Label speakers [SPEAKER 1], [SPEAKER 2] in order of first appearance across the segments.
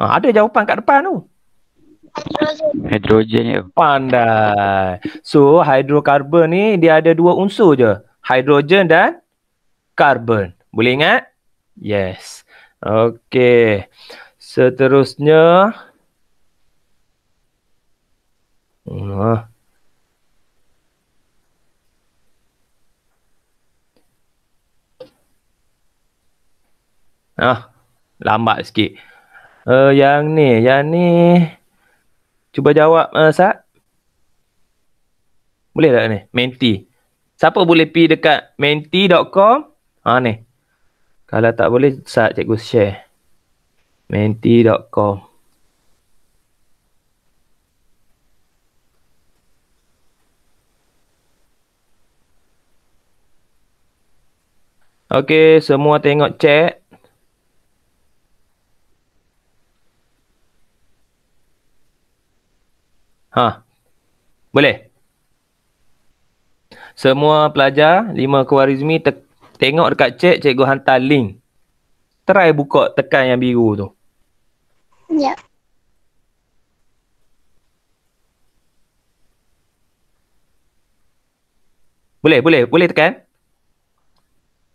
[SPEAKER 1] Ha, ada jawapan kat depan tu. Hidrogen. Hidrogen Pandai. So, hidrokarbon ni dia ada dua unsur je. Hidrogen dan karbon. Boleh ingat? Yes. Okay. Seterusnya. Uh. Ah, lambat sikit. Uh, yang ni, yang ni. Cuba jawab, uh, eh, Sat. Boleh tak ni? Menti. Siapa boleh pi dekat menti.com? Ha ni. Kalau tak boleh, Sat cikgu share. menti.com Okey, semua tengok chat. Ha. Boleh? Semua pelajar, lima kewarizmi te- tengok dekat chat, cikgu hantar link. Try buka tekan yang biru tu. Ya. Yeah. Boleh, boleh, boleh tekan.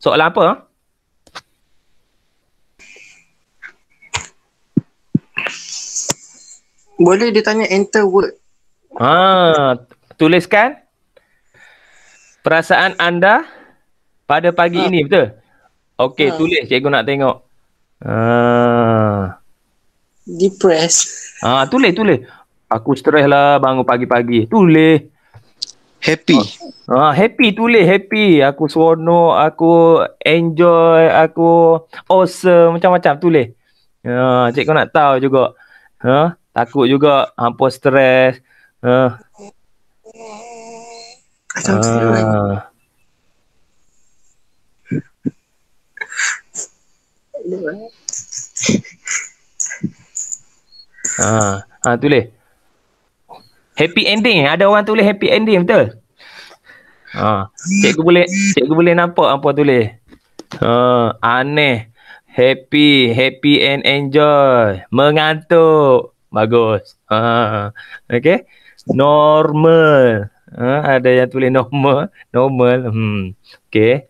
[SPEAKER 1] Soalan apa? Boleh ditanya enter word Ha, tuliskan perasaan anda pada pagi ha. ini betul? Okey, ha. tulis cikgu nak tengok. Ha. Depressed. Ha, tulis tulis. Aku stress lah bangun pagi-pagi. Tulis. Happy. Ah, happy tulis happy. Aku seronok, aku enjoy, aku awesome macam-macam tulis. Ha, cikgu nak tahu juga. Ah, takut juga hampa stress. Ah, I don't uh. see Ah, ha, ha, tulis. Happy ending. Eh? Ada orang tulis happy ending betul? Ah, cikgu boleh cikgu boleh nampak apa tulis. Ah, aneh. Happy, happy and enjoy. Mengantuk. Bagus. Ha, ah, okay normal. Ha, ada yang tulis normal, normal. Hmm. Okay.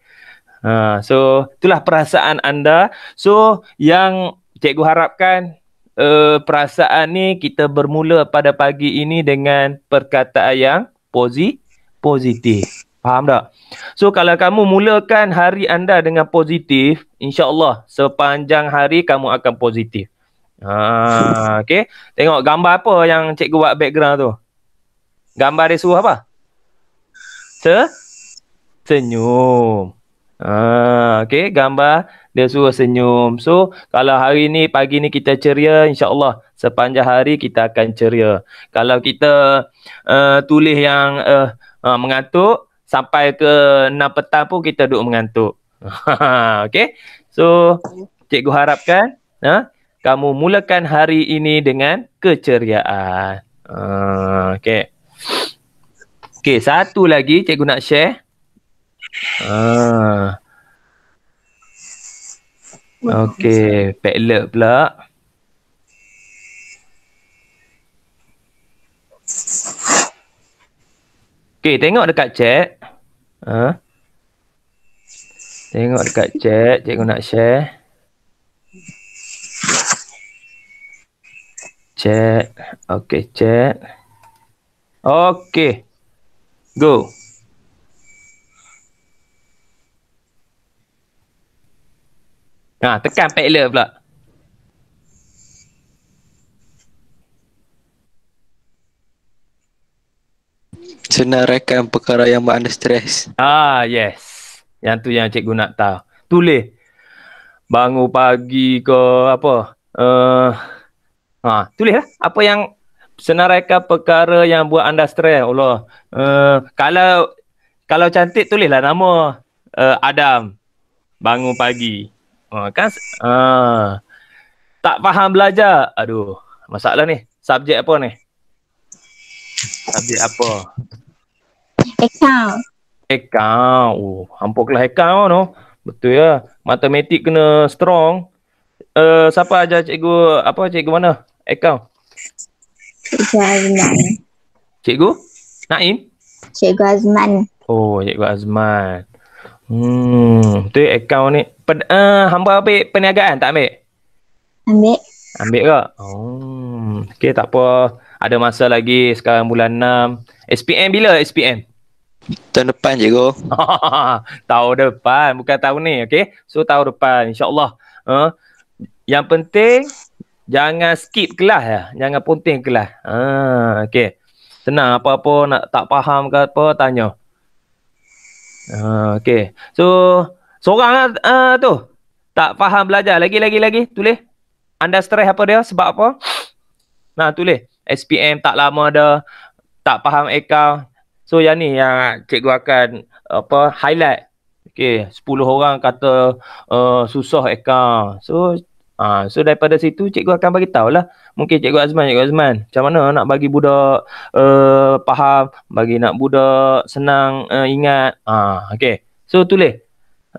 [SPEAKER 1] Ha, so itulah perasaan anda. So yang cikgu harapkan uh, perasaan ni kita bermula pada pagi ini dengan perkataan yang posi positif. Faham tak? So kalau kamu mulakan hari anda dengan positif, insyaAllah sepanjang hari kamu akan positif. Ha, okay. Tengok gambar apa yang cikgu buat background tu. Gambar dia suruh apa? Se senyum. Ah, ha, okay. gambar dia suruh senyum. So, kalau hari ni pagi ni kita ceria, insya-Allah sepanjang hari kita akan ceria. Kalau kita uh, tulis yang uh, uh, mengantuk sampai ke 6 petang pun kita duk mengantuk. okay. So, cikgu harapkan uh, kamu mulakan hari ini dengan keceriaan. Uh, ha, okay. Okey, satu lagi cikgu nak share. Ah. Okey, padlet pula. Okey, tengok dekat chat. Ha? Tengok dekat chat, cikgu nak share. Chat. Okey, chat. Okey. Go. Ha, tekan pedal pula. Senaraikan perkara yang buat anda stres. Ah, yes. Yang tu yang cikgu nak tahu. Tulis. Bangun pagi ke apa. Uh, eh, ha, ah, tulislah apa yang senaraikan perkara yang buat anda stres ya Allah uh, kalau kalau cantik tulislah nama uh, Adam bangun pagi uh, kan uh, tak faham belajar aduh masalah ni subjek apa ni subjek apa account account oh hampuklah account oh, no betul ya matematik kena strong uh, siapa ajar cikgu apa cikgu mana account Cikgu Azman. Cikgu? Naim? Cikgu Azman. Oh, Cikgu Azman. Hmm, tu akaun ni. Pen, uh, hamba ambil perniagaan tak ambil? Ambil. Ambil ke? Oh, okay, tak apa. Ada masa lagi sekarang bulan 6. SPM bila SPM? Tahun depan cikgu. tahun depan, bukan tahun ni, okay? So, tahun depan insyaAllah. Uh, ah, yang penting, jangan skip kelas ya. Jangan ponting kelas. Ha, okey. Senang apa-apa nak tak faham ke apa tanya. Ah, okey. So, seorang lah, ah uh, tu tak faham belajar lagi lagi lagi tulis. Anda stress apa dia sebab apa? Nah, tulis. SPM tak lama ada tak faham ekau. So yang ni yang cikgu akan apa highlight. Okey, 10 orang kata uh, susah ekau. So Ha, so daripada situ cikgu akan bagi lah mungkin cikgu Azman cikgu Azman macam mana nak bagi budak uh, faham bagi nak budak senang uh, ingat ah ha, okey so tulis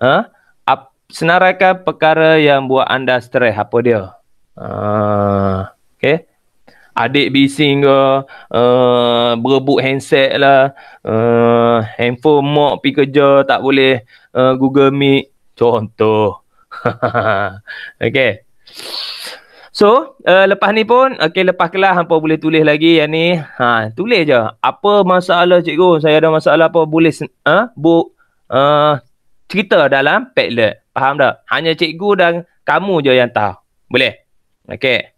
[SPEAKER 1] ha? Ap, senaraikan perkara yang buat anda stres apa dia ah ha, okey adik bising ke uh, berebut handset lah uh, handphone mak pi kerja tak boleh uh, Google Meet contoh okey So, uh, lepas ni pun, okay, lepas kelas hampa boleh tulis lagi yang ni. Ha, tulis je. Apa masalah cikgu? Saya ada masalah apa boleh ha, bu, uh, cerita dalam Padlet. Faham tak? Hanya cikgu dan kamu je yang tahu. Boleh? Okay.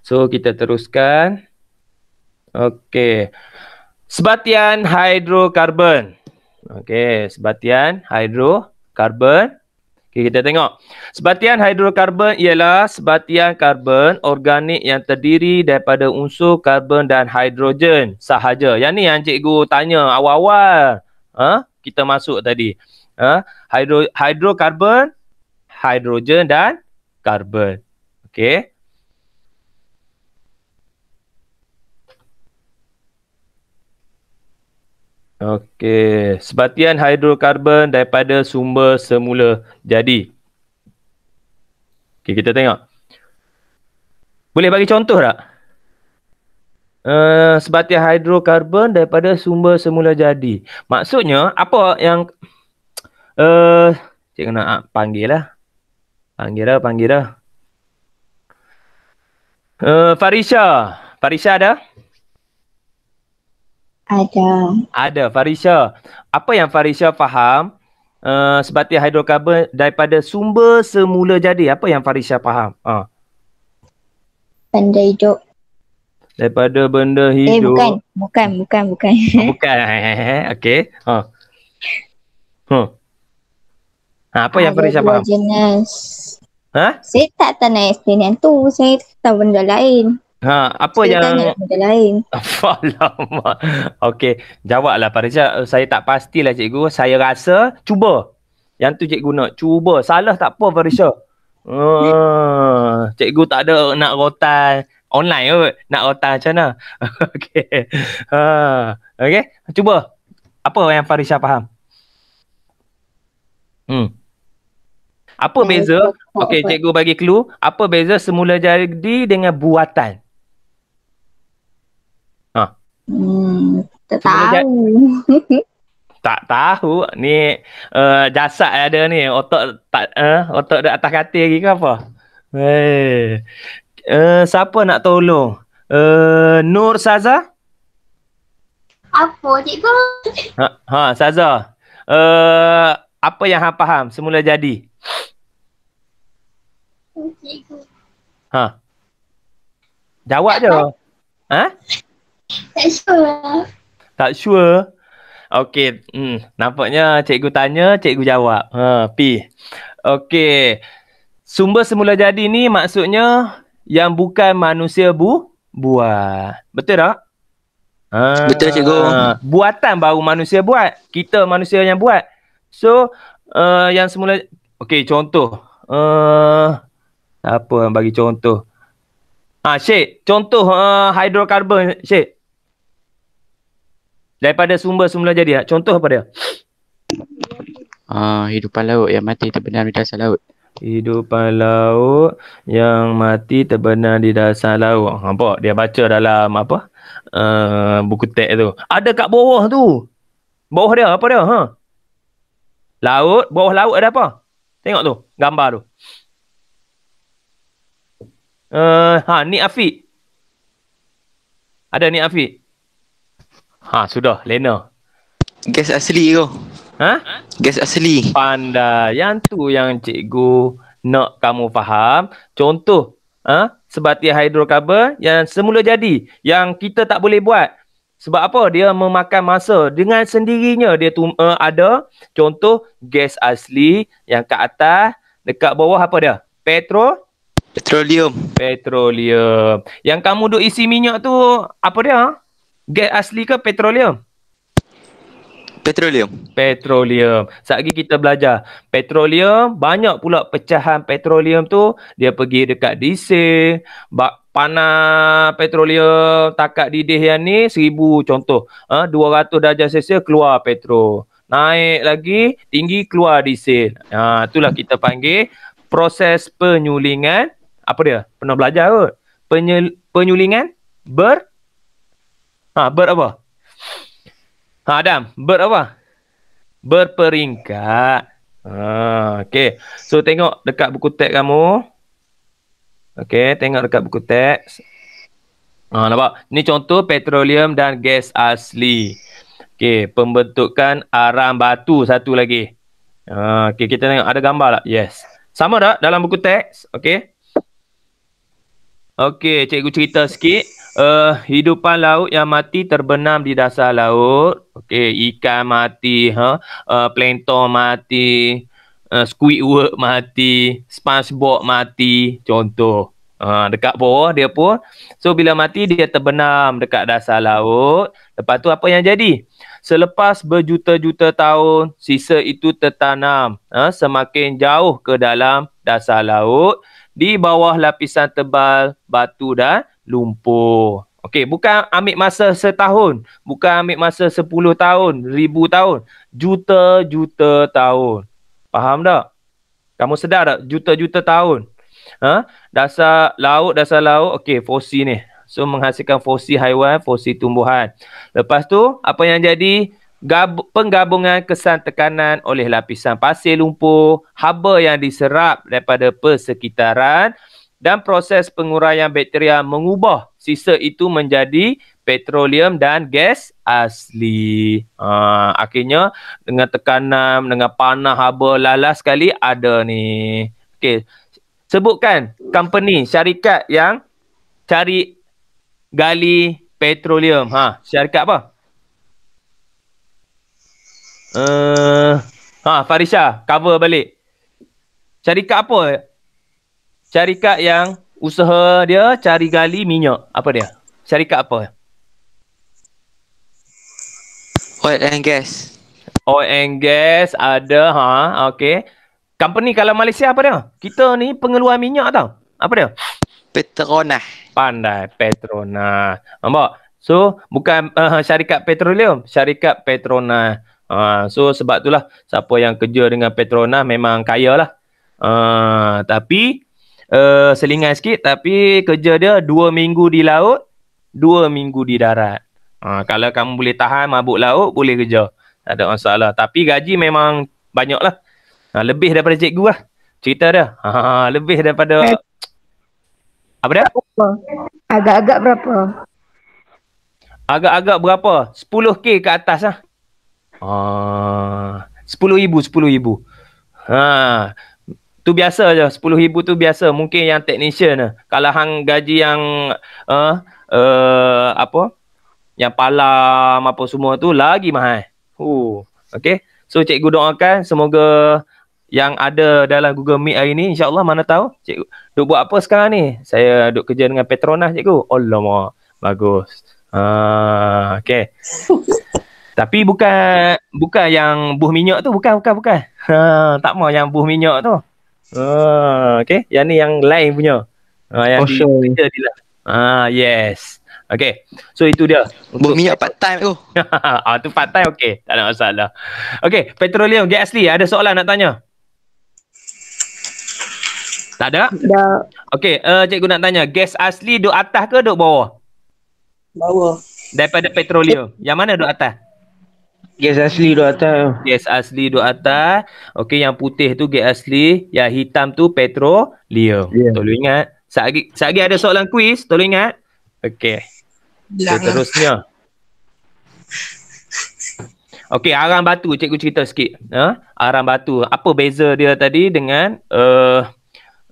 [SPEAKER 1] So, kita teruskan. Okay. Sebatian hidrokarbon. Okay, sebatian hidrokarbon. Okay, kita tengok. Sebatian hidrokarbon ialah sebatian karbon organik yang terdiri daripada unsur karbon dan hidrogen sahaja. Yang ni yang cikgu tanya awal-awal. Ha? Kita masuk tadi. Ha? Hidro hidrokarbon, hidrogen dan karbon. Okey. Okey, sebatian hidrokarbon daripada sumber semula jadi. Okey, kita tengok. Boleh bagi contoh tak? Uh, eh, sebatian hidrokarbon daripada sumber semula jadi. Maksudnya, apa yang... Uh, cik kena uh, panggil lah. Panggil lah, panggil lah. Uh, Farisha. Farisha ada? Farisha. Ada. Ada, Farisha. Apa yang Farisha faham uh, eh, sebati hidrokarbon daripada sumber semula jadi? Apa yang Farisha faham? Uh. Benda hidup. Daripada benda eh, hidup. Eh, bukan. Bukan, bukan, bukan. Oh, bukan. Okey. Uh. Ha. Huh. Ha. ha, apa ada yang Farisha faham? Jenis. Ha? Saya tak tanya explain yang tu. Saya tahu benda lain. Ha, apa saya yang tanya lain. Alamak. Okey, jawablah Farija. Eh, saya tak pastilah cikgu. Saya rasa cuba. Yang tu cikgu nak cuba. Salah tak apa Farija. Uh, ah, cikgu tak ada nak rotan online kot. Nak rotan macam mana. Okey. Ha. Okey, cuba. Apa yang Farisha faham? Hmm. Apa beza? Okey, cikgu bagi clue. Apa beza semula jadi dengan buatan? Hmm, tak tahu. tak tahu. Ni uh, jasad ada ni. Otak tak uh, eh, otak dekat atas katil lagi ke apa? Hey. Uh, eh, siapa nak tolong? Uh, Nur Saza? Apa cikgu? Ha, ha Saza. Uh, apa yang hang faham semula jadi? Oh, cikgu. Ha. Jawab je. Ha? Tak sure. Tak sure. Okay. hmm, nampaknya cikgu tanya, cikgu jawab. Ha, P. Okey. Sumber semula jadi ni maksudnya yang bukan manusia bu buat. Betul tak? Ha, Betul cikgu. Buatan baru manusia buat. Kita manusia yang buat. So, uh, yang semula Okay contoh. Uh, eh, apa bagi contoh? Ah, ha, contoh uh, hidrokarbon, Syek daripada sumber semula jadi ha? contoh apa dia ah uh, hidupan laut yang mati terbenam di dasar laut hidupan laut yang mati terbenam di dasar laut apa ah, dia baca dalam apa uh, buku teks tu ada kat bawah tu bawah dia apa dia ha laut bawah laut ada apa tengok tu gambar tu Uh, ha, ni Afiq. Ada ni Afiq. Ha sudah Lena. Gas asli kau. Ha? Gas asli. panda Yang tu yang cikgu nak kamu faham. Contoh. Ha? Sebati hidrokarbon yang semula jadi. Yang kita tak boleh buat. Sebab apa? Dia memakan masa. Dengan sendirinya dia tu, uh, ada. Contoh gas asli yang kat atas. Dekat bawah apa dia? Petrol. Petroleum. Petroleum. Yang kamu duk isi minyak tu apa dia? gas asli ke petroleum? Petroleum. Petroleum. Sekejap kita belajar. Petroleum, banyak pula pecahan petroleum tu, dia pergi dekat DC, bak panas petroleum, takat didih yang ni, seribu contoh. Ha, ratus darjah Celsius keluar petrol. Naik lagi, tinggi keluar diesel. Ha, itulah kita panggil proses penyulingan. Apa dia? Pernah belajar kot. Penyul, penyulingan ber, Ha, ber apa? Ha, Adam, ber apa? Berperingkat. Ha, okay. So, tengok dekat buku teks kamu. Okay, tengok dekat buku teks. Ha, nampak? Ni contoh petroleum dan gas asli. Okay, pembentukan arang batu satu lagi. Ha, okay, kita tengok. Ada gambar tak? Yes. Sama tak dalam buku teks? Okay. Okay, cikgu cerita sikit. Uh, hidupan laut yang mati terbenam di dasar laut. Okey, ikan mati, ha, huh? Eh, uh, plankton mati, uh, squidward mati, spongebob mati, contoh. Uh, dekat bawah dia pun. So bila mati dia terbenam dekat dasar laut. Lepas tu apa yang jadi? Selepas berjuta-juta tahun, sisa itu tertanam uh, semakin jauh ke dalam dasar laut di bawah lapisan tebal batu dan lumpur. Okey, bukan ambil masa setahun, bukan ambil masa sepuluh tahun, ribu tahun, juta-juta tahun. Faham tak? Kamu sedar tak juta-juta tahun? Ha? Dasar laut, dasar laut, okey, fosi ni. So, menghasilkan fosi haiwan, fosi tumbuhan. Lepas tu, apa yang jadi? Gab- penggabungan kesan tekanan oleh lapisan pasir lumpur, haba yang diserap daripada persekitaran, dan proses penguraian bakteria mengubah sisa itu menjadi petroleum dan gas asli. Ha, akhirnya dengan tekanan, dengan panah haba lalas sekali ada ni. Okey. Sebutkan company, syarikat yang cari gali petroleum. Ha, syarikat apa? Uh, ha, Farisha, cover balik. Syarikat apa syarikat yang usaha dia cari gali minyak. Apa dia? Syarikat apa? Oil and gas. Oil and gas ada ha. Okay. Company kalau Malaysia apa dia? Kita ni pengeluar minyak tau. Apa dia? Petronas. Pandai Petronas. Nampak? So bukan uh, syarikat petroleum, syarikat Petronas. Uh, so sebab itulah siapa yang kerja dengan Petronas memang kaya lah. Uh, tapi uh, selingan sikit tapi kerja dia dua minggu di laut, dua minggu di darat. Uh, kalau kamu boleh tahan mabuk laut, boleh kerja. Tak ada masalah. Tapi gaji memang banyak lah. Uh, ha, lebih daripada cikgu lah. Cerita dia. Ha, lebih daripada... Eh. Apa dia? Agak-agak berapa? Agak-agak berapa? 10K ke atas lah. Ah, uh, 10 ribu, 10 ribu. uh tu biasa je ribu tu biasa mungkin yang technician kalau hang gaji yang uh, uh, apa yang palam apa semua tu lagi mahal hu okay. so cikgu doakan semoga yang ada dalam Google Meet hari ni insyaallah mana tahu cikgu duk buat apa sekarang ni saya duk kerja dengan Petronas cikgu Allah mak bagus ah uh, okey tapi bukan bukan yang buh minyak tu bukan bukan bukan ha tak mau yang buh minyak tu Ah, okay. Yang ni yang lain punya. Ah, yang oh, sure. Di, di lah. Ah, yes. Okay. So, itu dia. Untuk minyak part time tu. Oh. ah, tu part time, okay. Tak ada masalah. Okay, Petroleum, Gasly, ada soalan nak tanya? Tak ada? Tak. Okay, uh, eh, cikgu nak tanya. Gas asli duk atas ke duk bawah? Bawah. Daripada petroleum. Yang mana duk atas? Gas asli duk atas. Gas asli duk atas. Okey yang putih tu gas asli, yang hitam tu petroleum. Yeah. Tolong ingat. Sagi sagi ada soalan kuis, tolong ingat. Okey.
[SPEAKER 2] terusnya.
[SPEAKER 1] Okey, arang batu cikgu cerita sikit. Ha? Arang batu. Apa beza dia tadi dengan uh,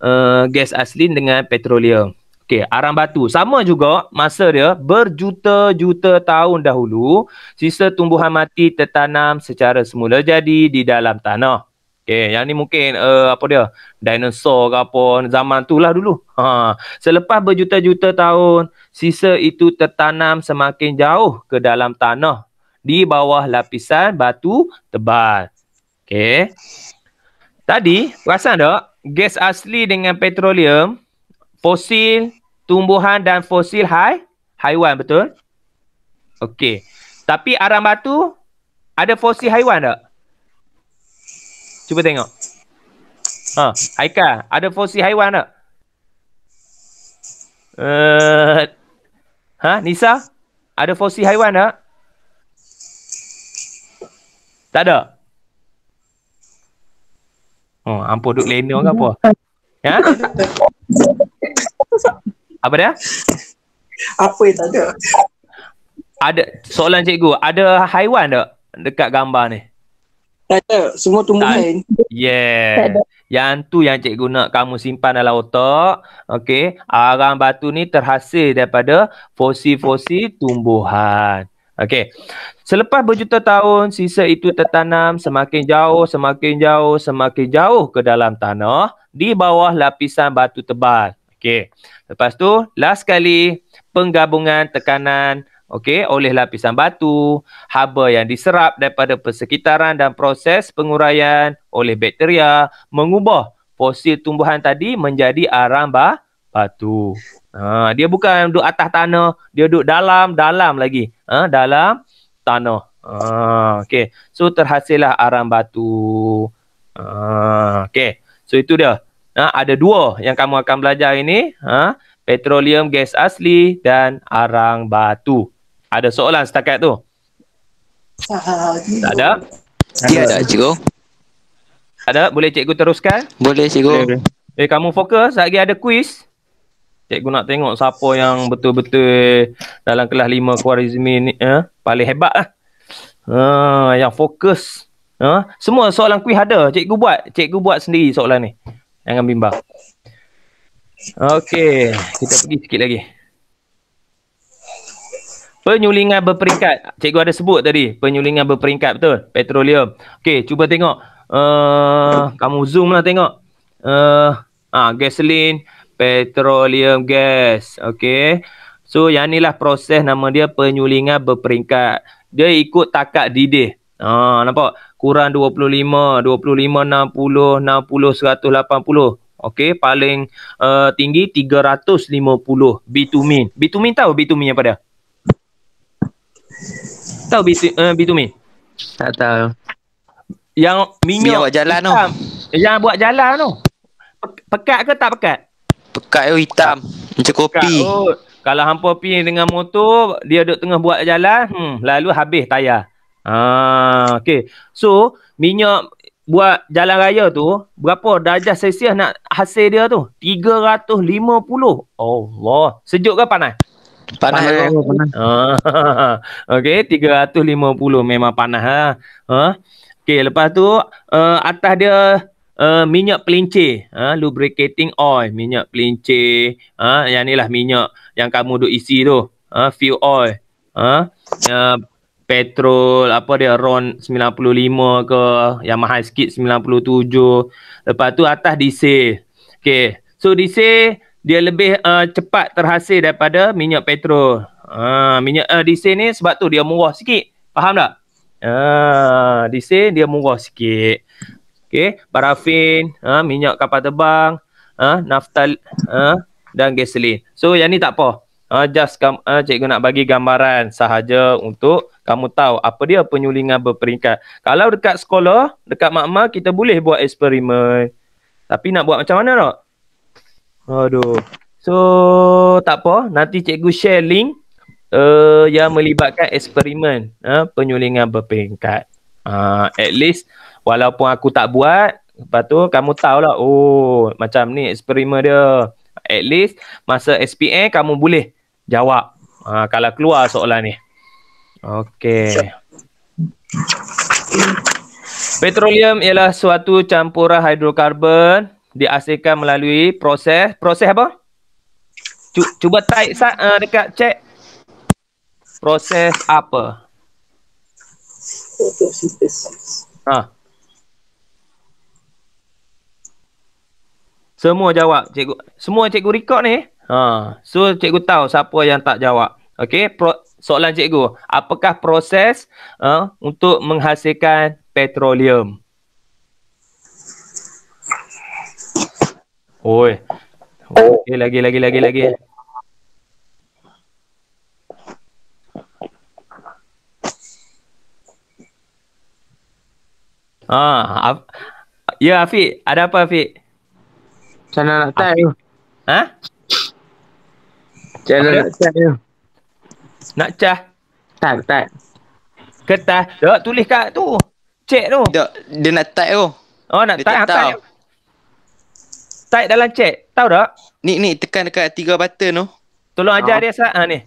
[SPEAKER 1] uh, gas asli dengan petroleum? Okey, arang batu. Sama juga masa dia berjuta-juta tahun dahulu, sisa tumbuhan mati tertanam secara semula jadi di dalam tanah. Okey, yang ni mungkin uh, apa dia? Dinosaur ke apa zaman tu lah dulu. Ha. Selepas berjuta-juta tahun, sisa itu tertanam semakin jauh ke dalam tanah di bawah lapisan batu tebal. Okey. Tadi, perasan tak? Gas asli dengan petroleum, fosil, tumbuhan dan fosil hai haiwan betul? Okey. Tapi arang batu ada fosil haiwan tak? Cuba tengok. Ha, Haika, ada fosil haiwan tak? Eh. Uh, ha, Nisa, ada fosil haiwan tak? Tak ada. Oh, ampun duk lena ke apa? Ha? Apa dia? Apa yang tak ada? Ada soalan cikgu, ada haiwan tak dekat gambar ni? Tak ada, semua tumbuhan. Eh? Yeah. Yang tu yang cikgu nak kamu simpan dalam otak. Okey, arang batu ni terhasil daripada fosil-fosil tumbuhan. Okey. Selepas berjuta tahun, sisa itu tertanam semakin jauh, semakin jauh, semakin jauh ke dalam tanah di bawah lapisan batu tebal. Okey. Lepas tu last kali penggabungan tekanan okey oleh lapisan batu, haba yang diserap daripada persekitaran dan proses penguraian oleh bakteria mengubah fosil tumbuhan tadi menjadi arang ba batu. Ha, dia bukan duduk atas tanah, dia duduk dalam-dalam lagi. Ha, dalam tanah. Ha, okey. So terhasillah arang batu. Ha, okey. So itu dia ha, ada dua yang kamu akan belajar ini. Ha, petroleum, gas asli dan arang batu. Ada soalan setakat tu? Tak ada? Tak ya, ada, cikgu. Tak ada? Boleh cikgu teruskan? Boleh, cikgu. Boleh. Eh, kamu fokus. Lagi ada kuis. Cikgu nak tengok siapa yang betul-betul dalam kelas lima Khwarizmi ni eh, paling hebat lah. Eh, yang fokus. Eh, semua soalan kuih ada. Cikgu buat. Cikgu buat sendiri soalan ni jangan bimbang. Okey, kita pergi sikit lagi. Penyulingan berperingkat. Cikgu ada sebut tadi, penyulingan berperingkat betul? Petroleum. Okey, cuba tengok. Uh, kamu zoom lah tengok. Uh, ah, gasoline, petroleum, gas. Okey. So, yang inilah proses nama dia penyulingan berperingkat. Dia ikut takat didih. Ha nampak kurang 25 25 60 60 180. Okey paling uh, tinggi 350 bitumen. Bitumen tahu bitumen pada? Tahu bit uh, eh, bitumen? Tak tahu. Yang minyak yang buat jalan hitam. tu. Yang buat jalan tu. Pekat ke tak pekat? Pekat tu hitam. Macam kopi. Pekat, oh. Kalau hampa pergi dengan motor, dia duduk tengah buat jalan, hmm, lalu habis tayar. Ah, okay. So, minyak buat jalan raya tu, berapa darjah Celsius nak hasil dia tu? 350. Oh, Allah. Sejuk ke panas? Panas. panas, panas. Eh? panas. Ah, okay, 350 memang panas. Ha? Ah. Okay, lepas tu, uh, atas dia Uh, minyak pelincir uh, lubricating oil minyak pelincir uh, yang lah minyak yang kamu duk isi tu Ah, fuel oil Ah, uh, petrol apa dia RON 95 ke yang mahal sikit 97 lepas tu atas DC. okey so DC dia lebih uh, cepat terhasil daripada minyak petrol ha uh, minyak uh, diesel ni sebab tu dia murah sikit faham tak ha uh, diesel dia murah sikit okey parafin uh, ha, minyak kapal terbang ha uh, naftal ha uh, dan gasoline so yang ni tak apa Uh, ah, just kam, uh, cikgu nak bagi gambaran sahaja untuk kamu tahu apa dia penyulingan berperingkat. Kalau dekat sekolah, dekat makmal kita boleh buat eksperimen. Tapi nak buat macam mana tak? Aduh. So, tak apa. Nanti cikgu share link uh, yang melibatkan eksperimen uh, penyulingan berperingkat. Uh, at least, walaupun aku tak buat, lepas tu kamu tahu lah, oh macam ni eksperimen dia. At least masa SPA kamu boleh jawab ha, kalau keluar soalan ni. Okey. Petroleum ialah suatu campuran hidrokarbon dihasilkan melalui proses. Proses apa? Cuba type uh, dekat cek. Proses apa? Ha. Semua jawab cikgu. Semua cikgu record ni. Ha, so cikgu tahu siapa yang tak jawab. Okey, pro- soalan cikgu, apakah proses ha, untuk menghasilkan petroleum? Oi. Okey, lagi lagi lagi lagi. Ha, ya Afiq, ada apa Afiq? Macam nak tak? Ha? Macam nak cah Nak cah? Tak, tak. Kertas. Tak, tulis kat tu. Cek tu. Tak, dia nak tag tu. Oh, nak tag. Tak tahu. Tag dalam cek. Tahu tak? Ni, ni. Tekan dekat tiga button tu. Tolong ajar ha. dia sah. Ha, ni.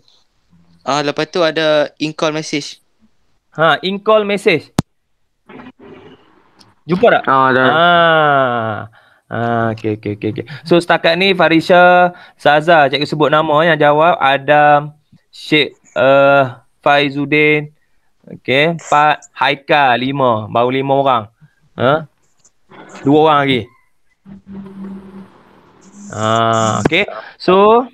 [SPEAKER 1] Ah, lepas tu ada in call message. Ha, in call message. Jumpa tak? Ha, dah. Ha. Ah, okay, okay, okay, okay. So setakat ni Farisha Saza, cikgu sebut nama eh, yang jawab ada Syekh uh, eh, Faizuddin Okay, Pak Haika, lima, baru lima orang ha? Huh? Dua orang lagi Ah, okay, so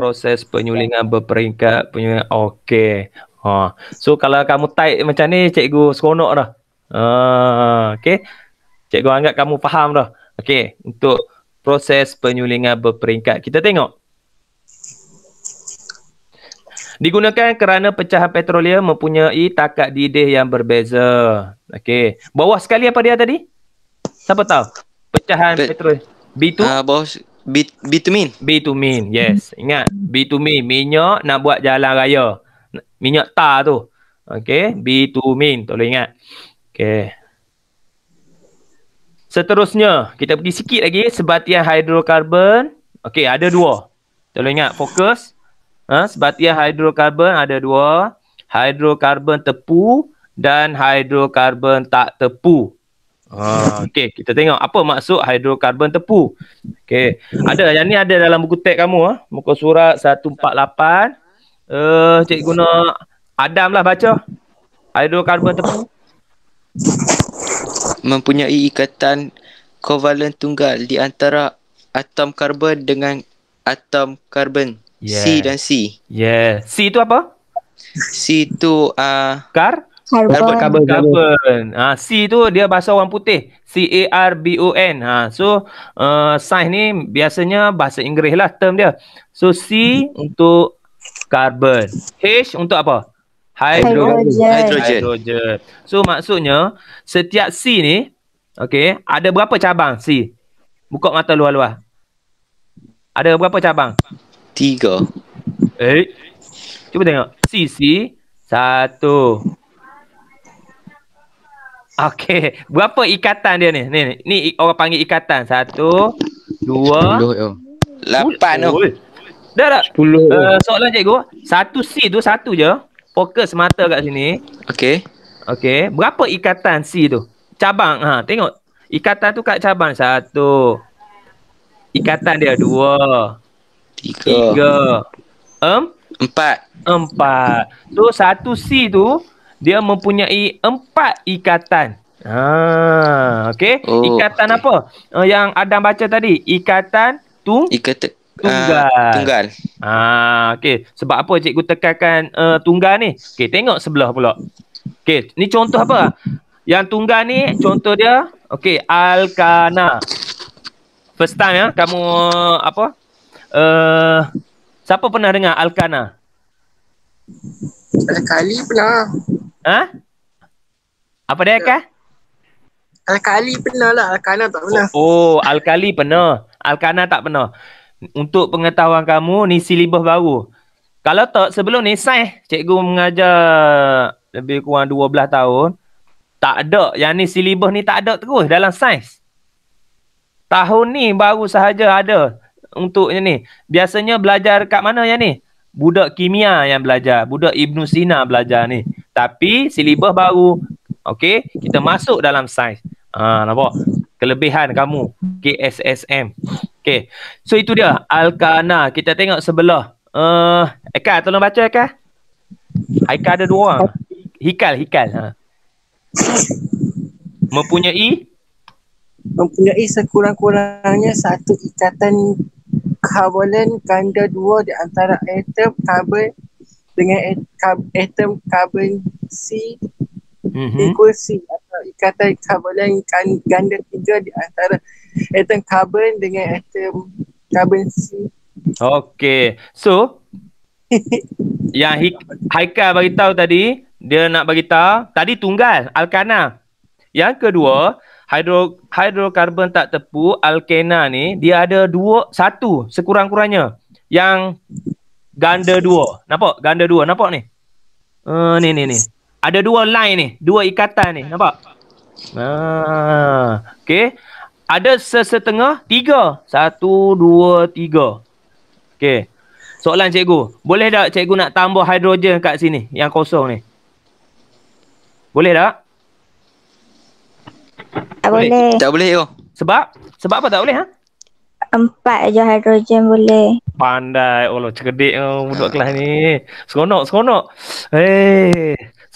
[SPEAKER 1] Proses penyulingan berperingkat penyulingan. Okay ha. So kalau kamu tight macam ni Cikgu seronok dah ah, Okay Cikgu anggap kamu faham dah Okey, untuk proses penyulingan berperingkat. Kita tengok. Digunakan kerana pecahan petroleum mempunyai takat didih yang berbeza. Okey. Bawah sekali apa dia tadi? Siapa tahu? Pecahan Pe- petroleum. B2? Uh, ah, bawah bit- bitumin. Bitumin, yes. Ingat. bitumin Minyak nak buat jalan raya. Minyak tar tu. Okey. bitumin. Tolong ingat. Okey. Seterusnya, kita pergi sikit lagi sebatian hidrokarbon. Okey, ada dua. Tolong ingat, fokus. Ha, sebatian hidrokarbon ada dua. Hidrokarbon tepu dan hidrokarbon tak tepu. Ah. Okey, kita tengok apa maksud hidrokarbon tepu. Okey, ada. Yang ni ada dalam buku teks kamu. Ha? Muka surat 148. Uh, eh, cikgu nak Adam lah baca. Hidrokarbon tepu mempunyai ikatan kovalen tunggal di antara atom karbon dengan atom karbon yeah. C dan C. Yeah. C itu apa? C itu a uh, kar Carbon. Carbon. Carbon. Ha, ah, C tu dia bahasa orang putih. C-A-R-B-O-N. Ha, ah, so, uh, ah, sign ni biasanya bahasa Inggeris lah term dia. So, C mm-hmm. untuk carbon. H untuk apa? hydrogen. hydrogen. Hydrogen. So maksudnya setiap C ni okay, ada berapa cabang C? Buka mata luar-luar. Ada berapa cabang? Tiga. Eh. Cuba tengok. C C satu. Okey, berapa ikatan dia ni? Ni ni, ni orang panggil ikatan. Satu, dua, lapan tu. Oh. Oh. Dah tak? Sepuluh. Uh, soalan cikgu, satu C tu satu je fokus mata kat sini. Okey. Okey. Berapa ikatan C tu? Cabang. Ha, tengok. Ikatan tu kat cabang satu. Ikatan dia dua. Tiga. Tiga. Um, empat. Empat. Tu so, satu C tu dia mempunyai empat ikatan. Ha, okey. Oh, ikatan okay. apa? Uh, yang Adam baca tadi, ikatan tu ikatan tunggal. Uh, tunggal. Ah, okey. Sebab apa cikgu tekankan uh, tunggal ni? Okey, tengok sebelah pula. Okey, ni contoh apa? Yang tunggal ni contoh dia, okey, alkana. First time ya, kamu apa? Uh, siapa pernah dengar alkana? Alkali pernah. Ha? Apa dia kah? Alkali pernah lah, alkana tak pernah. Oh, oh alkali pernah. Alkana tak pernah untuk pengetahuan kamu ni silibah baru. Kalau tak sebelum ni sains cikgu mengajar lebih kurang 12 tahun tak ada yang ni silibus ni tak ada terus dalam sains. Tahun ni baru sahaja ada untuk ni. Biasanya belajar kat mana yang ni? Budak kimia yang belajar, budak Ibnu Sina belajar ni. Tapi silibah baru. Okey, kita masuk dalam sains. Ah ha, nampak kelebihan kamu KSSM. Okay. So itu dia Alkana. Kita tengok sebelah. Uh, Eka tolong baca Eka. Haikal ada dua orang. Hikal, Hikal. Ha. Mempunyai? Mempunyai sekurang-kurangnya satu ikatan kawalan ganda dua di antara atom karbon dengan atom karbon C mm-hmm. equal C atau ikatan kawalan kan- ganda tiga di antara atom carbon dengan atom carbon C. Okay. So yang Haikal bagi tahu tadi, dia nak bagi tahu tadi tunggal alkana. Yang kedua, hidro hidrokarbon tak tepu alkena ni dia ada dua satu sekurang-kurangnya yang ganda dua. Nampak? Ganda dua. Nampak ni? Uh, ni ni ni. Ada dua line ni, dua ikatan ni. Nampak? Ha. Ah, Okey ada sesetengah tiga. Satu, dua, tiga. Okey. Soalan cikgu. Boleh tak cikgu nak tambah hidrogen kat sini yang kosong ni? Boleh tak? Tak boleh. boleh. Tak boleh yo. Sebab? Sebab apa tak boleh ha? Empat je hidrogen boleh. Pandai. Allah cerdik kau budak kelas ni. Seronok, seronok. Hei.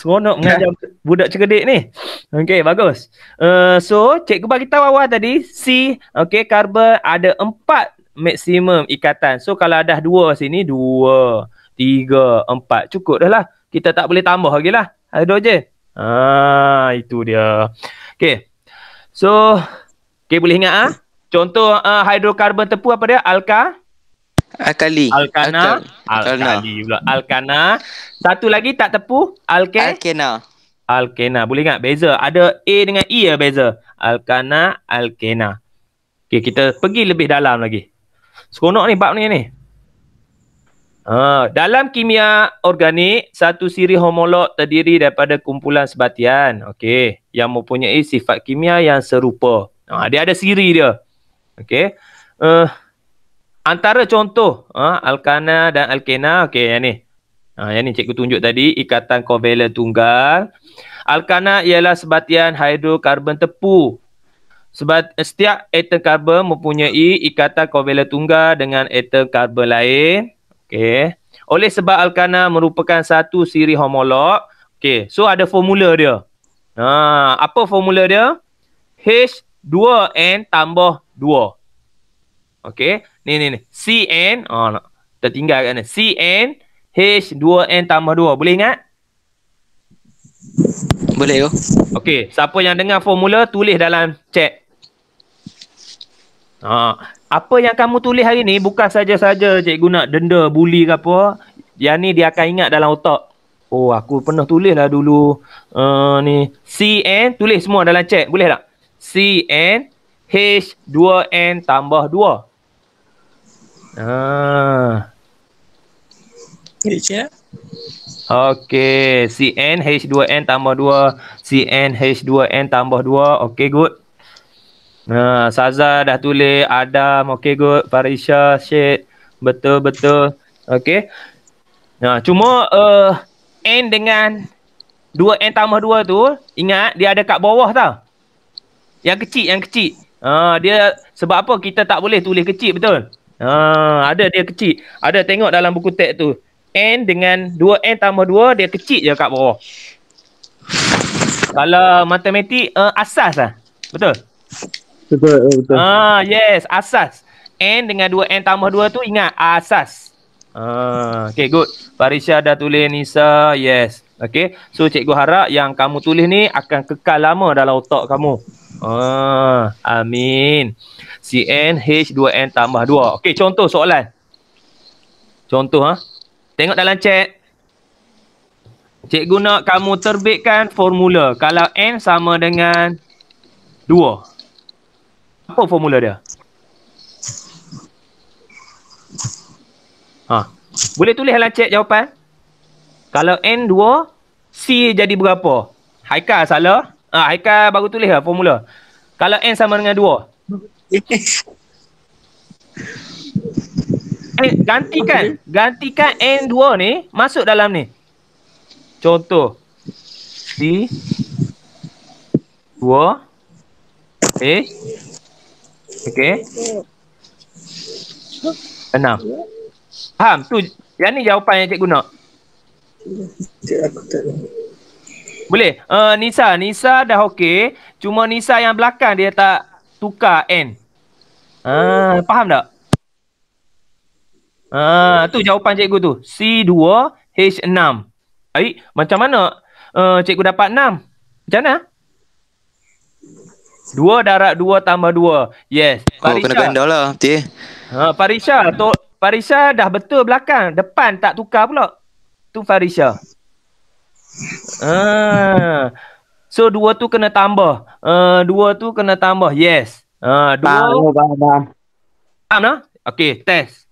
[SPEAKER 1] Seronok mengajar budak cerdik ni. Okey, bagus. Uh, so, cikgu bagi tahu awal tadi C, okey, karbon ada empat maksimum ikatan. So, kalau ada dua sini, dua, tiga, empat. Cukup dah lah. Kita tak boleh tambah lagi lah. Hydrogen. Ah, itu dia. Okey. So, okey boleh ingat ah? Contoh uh, hidrokarbon tepu apa dia? Alka? Alkali. Alkana. Alkana. Alkali pula. Alkana. Satu lagi tak tepu. Alkena. Alkena. Alkena. Boleh ingat? Beza. Ada A dengan E ya beza. Alkana. Alkena. Okay, kita pergi lebih dalam lagi. Seronok ni bab ni ni. Ha, dalam kimia organik, satu siri homolog terdiri daripada kumpulan sebatian. Okey. Yang mempunyai sifat kimia yang serupa. Ha, dia ada siri dia. Okey. Uh, Antara contoh uh, ha, al dan alkena, kena Okey yang ni uh, Yang ni cikgu tunjuk tadi Ikatan covalent tunggal Alkana ialah sebatian hidrokarbon tepu Sebat, Setiap atom karbon mempunyai ikatan covalent tunggal Dengan atom karbon lain Okey Oleh sebab alkana merupakan satu siri homolog Okey so ada formula dia Ha, apa formula dia? H2N tambah 2 Okay Ni ni ni. CN. Oh, nak. Tertinggal kat mana. CN. H 2N tambah 2. Boleh ingat? Boleh tu. Okey. Siapa yang dengar formula, tulis dalam chat. Ha. Apa yang kamu tulis hari ni, bukan saja-saja cikgu nak denda, bully ke apa. Yang ni dia akan ingat dalam otak. Oh, aku pernah tulis lah dulu. Uh, ni. CN, tulis semua dalam chat. Boleh tak? CN, H 2N tambah 2. Ah. Ya. Okey, CN H2N tambah 2, CN H2N tambah 2. Okey, good. Nah, Saza dah tulis Adam, okey good. Farisha, Syed, betul betul. Okey. Nah, cuma uh, N dengan 2N tambah 2 tu, ingat dia ada kat bawah tau. Yang kecil, yang kecil. Ah, uh, dia sebab apa kita tak boleh tulis kecil, betul? Ha, ada dia kecil. Ada tengok dalam buku teks tu. N dengan 2N tambah 2 dia kecil je kat bawah. Kalau matematik uh, asas lah. Betul? Betul. betul. Ha, yes. Asas. N dengan 2N tambah 2 tu ingat. Asas. Ha, okay good. Farisha dah tulis Nisa. Yes. Okay. So cikgu harap yang kamu tulis ni akan kekal lama dalam otak kamu. Ha, Amin. CnH2n tambah 2. Okey, contoh soalan. Contoh, ha? tengok dalam chat. Cikgu nak kamu terbitkan formula kalau N sama dengan 2. Apa formula dia? Ha. Boleh tulis dalam chat jawapan. Kalau N 2, C jadi berapa? Haikal salah. Ha, Haikal baru tulis lah formula. Kalau N sama dengan 2. Eh, gantikan gantikan N2 ni masuk dalam ni. Contoh C 2 A Okey. 6. Faham? Tu yang ni jawapan yang cikgu nak. Boleh. Uh, Nisa, Nisa dah okey. Cuma Nisa yang belakang dia tak tukar N. Ah, faham tak? Ah, tu jawapan cikgu tu. C2H6. Ai macam mana uh, cikgu dapat 6? Macam mana? 2 darab 2 tambah 2. Yes. Parisha. Oh, kena ganda lah, Tia. Ha, Farisha, tu Farisha dah betul belakang. Depan tak tukar pula. Tu Farisha. Ah. Ha. So 2 tu kena tambah. Uh, tu kena tambah. Yes. Uh, dua. Faham, faham, faham. test.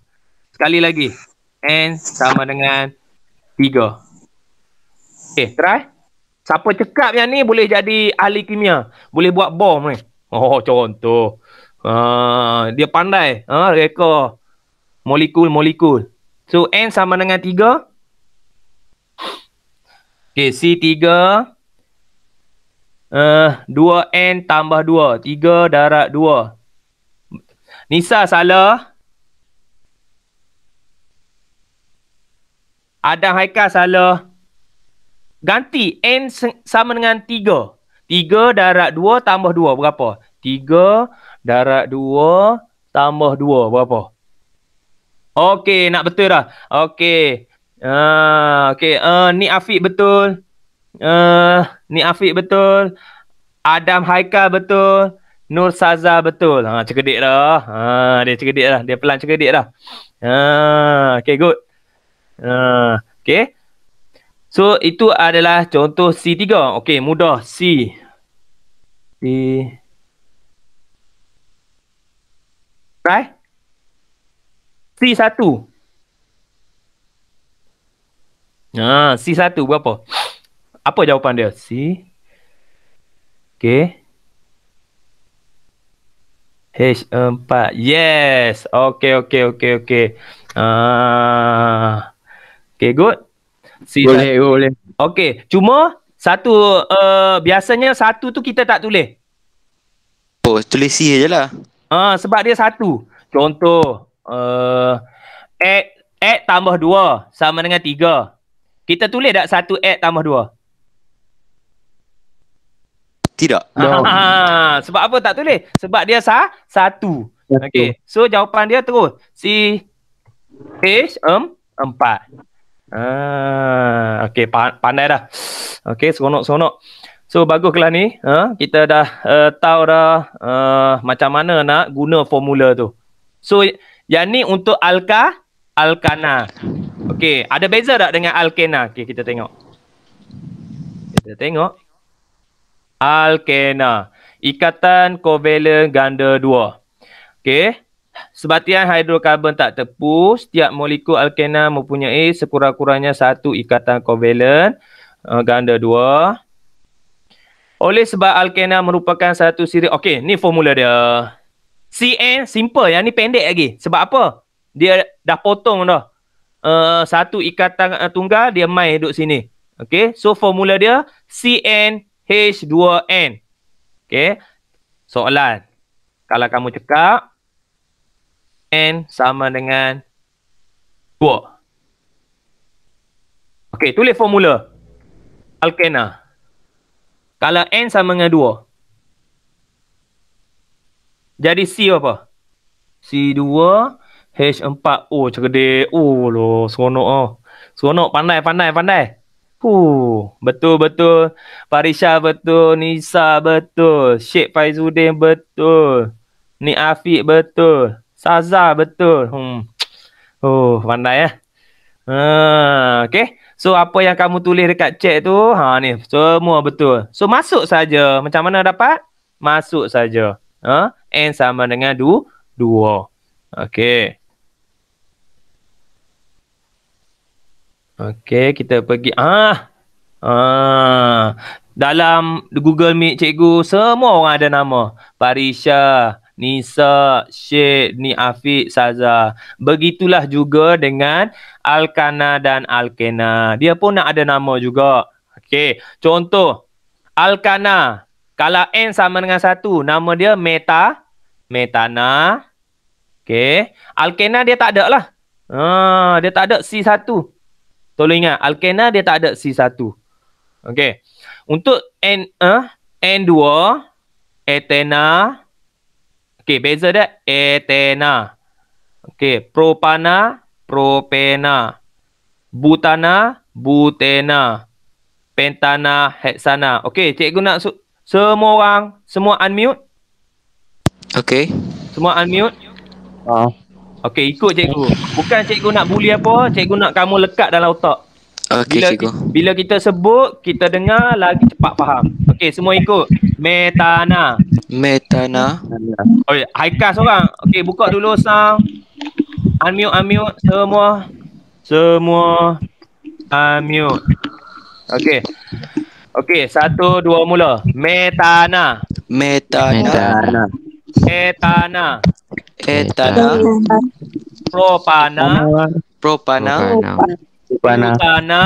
[SPEAKER 1] Sekali lagi. N sama dengan tiga. Okay, try. Siapa cekap yang ni boleh jadi ahli kimia. Boleh buat bom ni. Oh, contoh. Uh, dia pandai. Uh, ah, reka. Molekul-molekul. So, N sama dengan tiga. Okay, C tiga uh, eh, 2N tambah 2 3 darat 2 Nisa salah Adam Haikal salah Ganti N sama dengan 3 3 darat 2 tambah 2 berapa? 3 darat 2 tambah 2 berapa? Okey, nak betul dah. Okey. uh, okey. Uh, ah, ni Afiq betul uh, eh, ni Afiq betul. Adam Haika betul. Nur Saza betul. Ha cekedik dah. Ha dia cekedik dah. Dia pelan cekedik dah. Ha okey good. Ha okey. So itu adalah contoh C3. okay. mudah C. C. C1. Ha C1 berapa? Apa jawapan dia? C. Okay. H4. Yes. Okay, okay, okay, okay. Ah. Uh, okay, good. C boleh, satu. boleh. Okay, cuma satu uh, biasanya satu tu kita tak tulis. Oh, tulis C je lah. Ah, uh, sebab dia satu. Contoh, uh, X, X tambah dua sama dengan tiga. Kita tulis tak satu X eh tambah dua? Tidak. No. Ha, sebab apa tak tulis? Sebab dia sah satu. Okey. So jawapan dia terus. Si H M empat. Ah, okey pandai dah. Okey, seronok-seronok. So bagus kelas ni, ha? kita dah uh, tahu dah uh, macam mana nak guna formula tu. So yang ni untuk alka alkana. Okey, ada beza tak dengan alkena? Okey, kita tengok. Kita tengok. Alkena. Ikatan kovalen ganda 2. Okey. Sebatian hidrokarbon tak tepu, setiap molekul alkena mempunyai sekurang-kurangnya satu ikatan kovalen uh, eh, ganda 2. Oleh sebab alkena merupakan satu siri. Okey, ni formula dia. CN simple, yang ni pendek lagi. Sebab apa? Dia dah potong dah. Uh, satu ikatan uh, tunggal dia main duduk sini. Okey, so formula dia CN H2N. Okay. Soalan. Kalau kamu cakap N sama dengan 2. Okay. Tulis formula. Alkena. Kalau N sama dengan 2. Jadi C apa? C2 H4O. Cerdik. Oh lho. Seronok. Oh. Seronok. Pandai. Pandai. Pandai. Huh, betul betul. Farisha betul, Nisa betul, Sheikh Faizuddin betul. Ni Afiq betul, Saza betul. Hmm. Oh, pandai eh. Ha, ah, okay. So apa yang kamu tulis dekat chat tu, ha ni semua betul. So masuk saja. Macam mana dapat? Masuk saja. Ha, n sama dengan 2. Okey. Okey, kita pergi. Ah. Ah. Dalam Google Meet cikgu semua orang ada nama. Parisha, Nisa, Syed, Ni Afiq, Saza. Begitulah juga dengan Alkana dan Alkena. Dia pun nak ada nama juga. Okey, contoh Alkana. Kalau N sama dengan satu, nama dia Meta, Metana. Okey. Alkena dia tak ada lah. Ah, dia tak ada C1. Tolong ingat alkena dia tak ada C1. Okey. Untuk N uh, eh? N2 etena Okey, beza dia etena. Okey, propana propena. Butana butena. Pentana hexana, Okey, cikgu nak su- semua orang semua unmute. Okey. Semua unmute. Ah. Uh. Okey, ikut cikgu. Bukan cikgu nak bully apa, cikgu nak kamu lekat dalam otak. Okey, bila, cikgu. Bila kita sebut, kita dengar lagi cepat faham. Okey, semua ikut. Metana. Metana. Okey, Haikas orang. Okey, buka dulu sound. Unmute, unmute semua. Semua unmute. Okey. Okey, satu, dua, mula. Metana. Metana. Metana. Metana etana eh, propana propana propana butana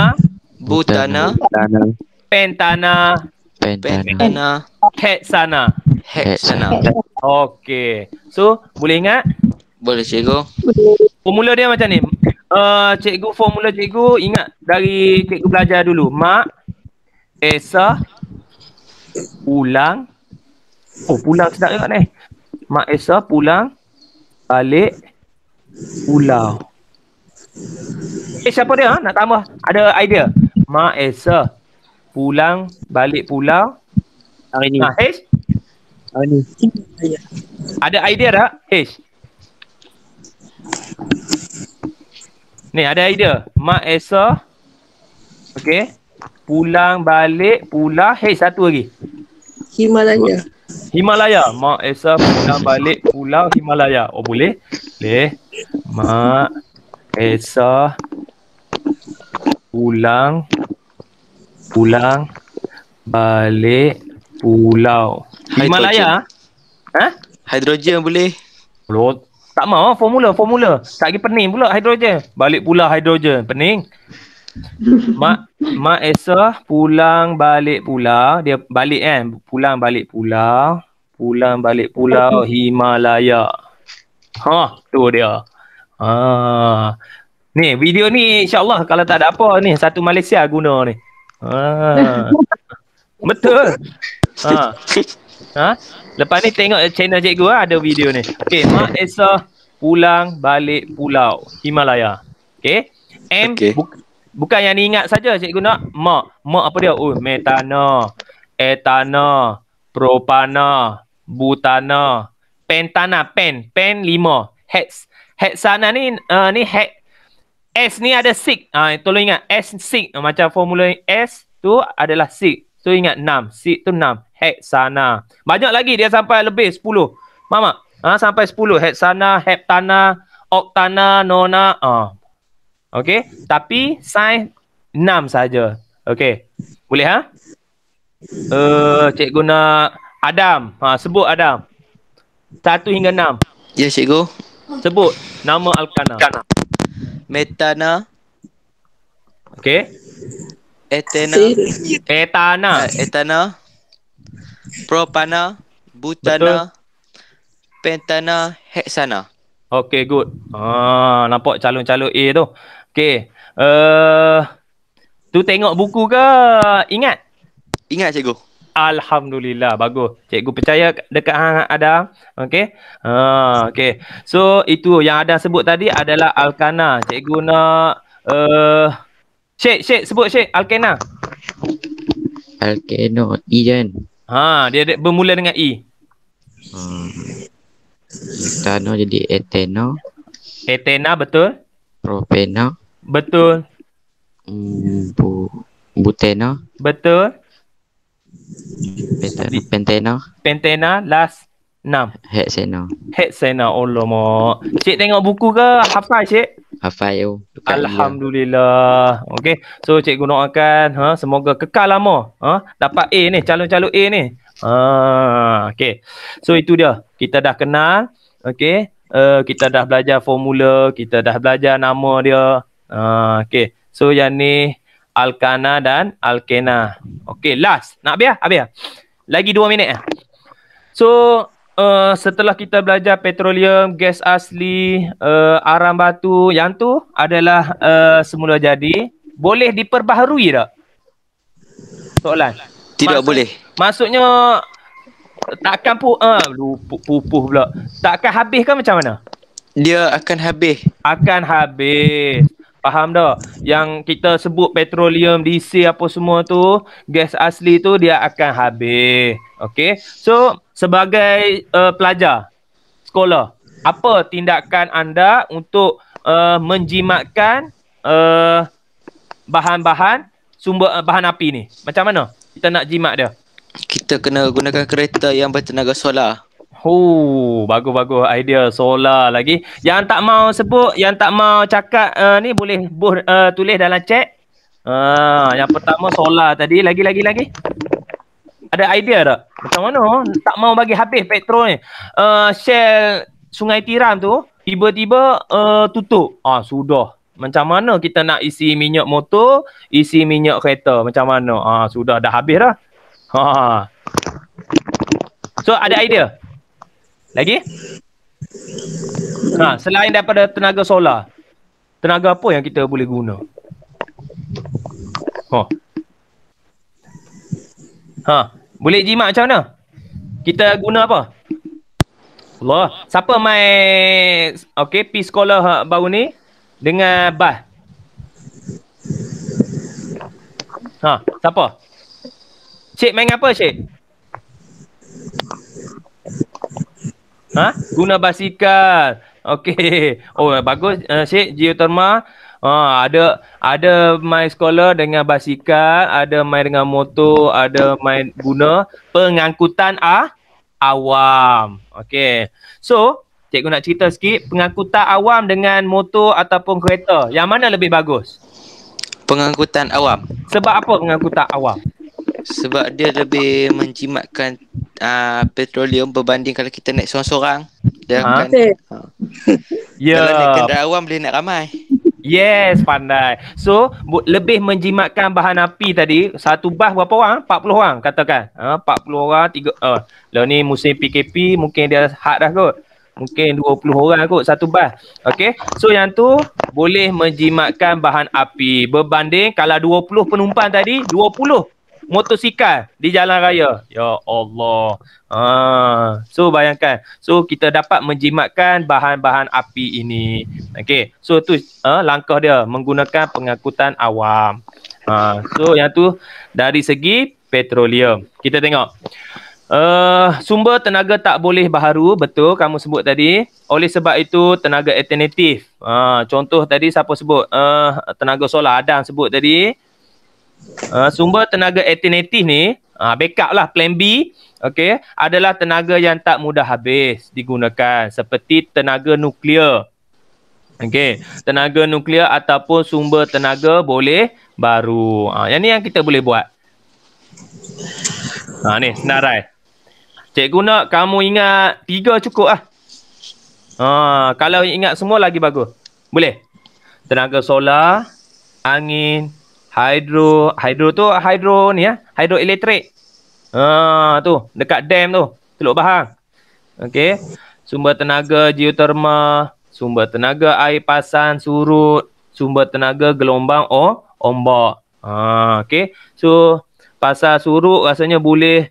[SPEAKER 1] butana pentana pentana, hexana hexana okey so boleh ingat boleh cikgu formula dia macam ni uh, cikgu formula cikgu ingat dari cikgu belajar dulu mak esa pulang oh pulang sedap juga ni mak esa pulang balik pulau. Eh siapa dia ha? nak tambah ada idea? Mak Esa pulang balik pulau hari ni. Ah, H? ni. Ada idea tak? H. Ni ada idea. Mak Esa okey. Pulang balik pula H satu lagi. Himalaya. Dua. Himalaya. Mak Esa pulang balik pulau Himalaya. Oh boleh? Boleh. Mak Esa pulang pulang balik pulau Himalaya. Hydrogen. Ha? Hydrogen boleh. Lord. Tak mau formula, formula. Tak pergi pening pula hidrogen. Balik pula hidrogen. Pening mak mak Esa pulang balik pula dia balik kan pulang balik pula pulang balik pulau Himalaya ha tu dia ha ni video ni insyaallah kalau tak ada apa ni satu Malaysia guna ni ha betul ha ha lepas ni tengok channel cikgu lah, ada video ni okey mak Esa pulang balik pulau Himalaya okey M okay. Bukan yang ni ingat saja cikgu nak. Mak. Mak apa dia? Oh, metana. Etana. Propana. Butana. Pentana. Pen. Pen lima. Hex. Hexana ni, uh, ni hex. S ni ada sik. Ah, uh, tolong ingat. S sig. Ah, macam formula S tu adalah sik. So ingat enam sik tu 6. Hexana. Banyak lagi dia sampai lebih sepuluh. Mama. Ah, uh, sampai 10. Hexana, heptana, octana, nona. Ah, Okey, tapi sign 6 saja. Okey. Boleh ha? Eh, uh, cikgu nak Adam. Ha, sebut Adam. 1 hingga 6. Ya, cikgu. Sebut nama Alkana. Alkana. Metana. Okey. Etena. Etana. Ha, etana. Propana. Butana. Betul. Pentana. Hexana. Okey, good. Ah, nampak calon-calon A tu. Okay. Uh, eh, tu tengok buku ke ingat? Ingat cikgu. Alhamdulillah bagus. Cikgu percaya dekat hang ada. okay? Ha uh, okey. So itu yang ada sebut tadi adalah alkana. Cikgu nak uh, Syek, Syek sebut Syek Alkena. Alkeno E kan? Ha, dia ada, bermula dengan E. Hmm. Etano jadi Eteno. Etena betul? Propena. Betul. Hmm, bu Butena. Betul. Pentena. Pentena. Pentena last 6. Hexena. Hexena Allah mak. Cik tengok buku ke Apa cik? Hafal yo. Alhamdulillah. Ya. Okey. So cik gunakan ha semoga kekal lama. Ha dapat A ni, calon-calon A ni. Ha okey. So itu dia. Kita dah kenal. Okay. Uh, eh, kita dah belajar formula, kita dah belajar nama dia. Uh, ah, okay. So yang ni Alkana dan Alkena. Okay last. Nak biar? Ah? Biar. Ah? Lagi dua minit lah. So uh, setelah kita belajar petroleum, gas asli, uh, eh, aram batu yang tu adalah uh, semula jadi. Boleh diperbaharui tak? Soalan. Tidak Maksud, boleh. Maksudnya takkan pu uh, lupu, pupuh pula. Takkan habis ke macam mana? Dia akan habis. Akan habis. Faham dah? Yang kita sebut petroleum, diesel apa semua tu, gas asli tu dia akan habis. Okay? So, sebagai uh, pelajar, sekolah, apa tindakan anda untuk uh, menjimatkan uh, bahan-bahan sumber uh, bahan api ni? Macam mana kita nak jimat dia? Kita kena gunakan kereta yang bertenaga solar. Oh, bagus-bagus idea solar lagi. Yang tak mau sebut, yang tak mau cakap uh, ni boleh uh, tulis dalam chat. Uh, yang pertama solar tadi lagi-lagi lagi. Ada idea tak? Macam mana tak mau bagi habis petrol ni? Uh, Shell Sungai Tiram tu tiba-tiba uh, tutup. Ah uh, sudah. Macam mana kita nak isi minyak motor, isi minyak kereta? Macam mana? Ah uh, sudah dah habis dah. Ha. ha, ha. So ada idea? Lagi? Ha, selain daripada tenaga solar, tenaga apa yang kita boleh guna? Ha. Oh. Ha, boleh jimat macam mana? Kita guna apa? Allah. Siapa mai okey P sekolah baru ni dengan bas? Ha, siapa? Cik main apa, Cik? Ha? Guna basikal. Okey. Oh bagus uh, eh, Syek Geotherma. Ah, ada ada main scholar dengan basikal, ada main dengan motor, ada main guna pengangkutan ah awam. Okey. So, cikgu nak cerita sikit pengangkutan awam dengan motor ataupun kereta. Yang mana lebih bagus? Pengangkutan awam. Sebab apa pengangkutan awam? Sebab dia lebih menjimatkan uh, petroleum berbanding kalau kita naik seorang-seorang dalam ha? kan. Ya. Yeah. Kalau naik kenderaan boleh naik ramai. Yes, pandai. So, lebih menjimatkan bahan api tadi, satu bah berapa orang? 40 orang katakan. Ha, uh, 40 orang, tiga. Uh. Eh, Lalu ni musim PKP mungkin dia hak dah kot. Mungkin 20 orang kot satu bah. Okay. So yang tu boleh menjimatkan bahan api. Berbanding kalau 20 penumpang tadi, 20 motosikal di jalan raya. Ya Allah. Ha. So bayangkan. So kita dapat menjimatkan bahan-bahan api ini. Okay. So tu ha, langkah dia menggunakan pengangkutan awam. Ha. So yang tu dari segi petroleum. Kita tengok. Uh, sumber tenaga tak boleh baharu betul kamu sebut tadi oleh sebab itu tenaga alternatif uh, contoh tadi siapa sebut uh, tenaga solar Adam sebut tadi uh, sumber tenaga alternatif ni uh, backup lah plan B okay, adalah tenaga yang tak mudah habis digunakan seperti tenaga nuklear okay. tenaga nuklear ataupun sumber tenaga boleh baru uh, yang ni yang kita boleh buat uh, ni senarai cikgu nak kamu ingat tiga cukup lah uh, kalau ingat semua lagi bagus boleh? Tenaga solar, angin, Hydro Hydro tu Hydro ni ya Hydro elektrik ah, ha, Tu Dekat dam tu Teluk Bahang okey. Sumber tenaga geotermia Sumber tenaga air pasan surut Sumber tenaga gelombang o Ombak ah, ha, Okay So Pasar surut rasanya boleh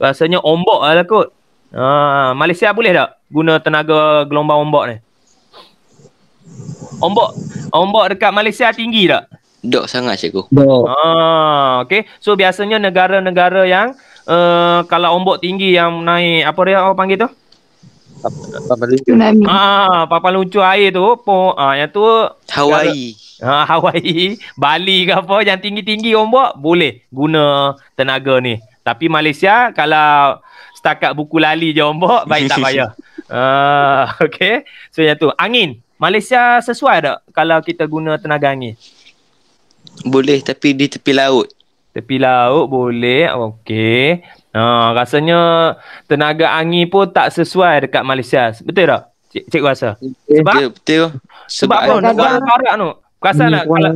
[SPEAKER 1] Rasanya ombak lah kot ah, Malaysia boleh tak Guna tenaga gelombang ombak ni Ombak Ombak dekat Malaysia tinggi tak Dok sangat cikgu. Dok. Ah, okay. So biasanya negara-negara yang uh, kalau ombak tinggi yang naik apa dia orang panggil tu? Ah, papan luncur. Ah, papan air tu. Po, ah, yang tu Hawaii. Ah, Hawaii, Bali ke apa yang tinggi-tinggi ombak boleh guna tenaga ni. Tapi Malaysia kalau setakat buku lali je ombak baik tak payah. ah, okay. So yang tu angin. Malaysia sesuai tak kalau kita guna tenaga angin? Boleh tapi di tepi laut. Tepi laut boleh. Okey. Ha rasanya tenaga angin pun tak sesuai dekat Malaysia. Betul tak? Cik cik rasa. Sebab yeah, betul. Sebab, sebab Negara barat tu. Perasan tak kalau